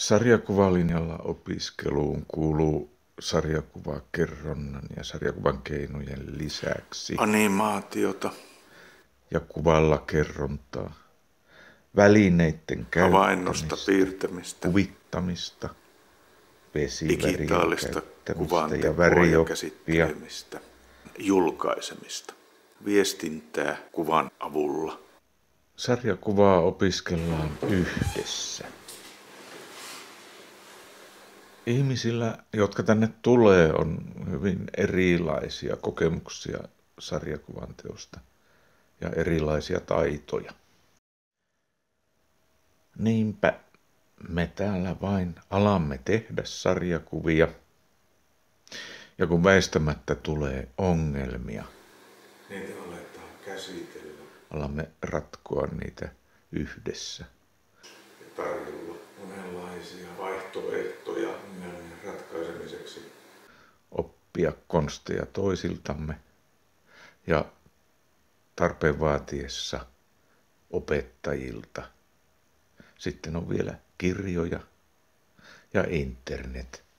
Sarjakuvalinjalla opiskeluun kuuluu sarjakuvakerronnan ja sarjakuvan keinojen lisäksi. Animaatiota. Ja kuvalla kerrontaa. Välineiden käyttämistä. piirtämistä. Kuvittamista. Digitaalista kuvan ja värikäsittelemistä. Julkaisemista. Viestintää kuvan avulla. Sarjakuvaa opiskellaan yhdessä. Ihmisillä, jotka tänne tulee, on hyvin erilaisia kokemuksia sarjakuvan teosta ja erilaisia taitoja. Niinpä me täällä vain alamme tehdä sarjakuvia. Ja kun väistämättä tulee ongelmia, niitä aletaan käsitellä. Alamme ratkoa niitä yhdessä. Ja tarjolla monenlaisia vaihtoehtoja tarpeeksi. oppia konsteja toisiltamme ja tarpeen vaatiessa opettajilta. Sitten on vielä kirjoja ja internet.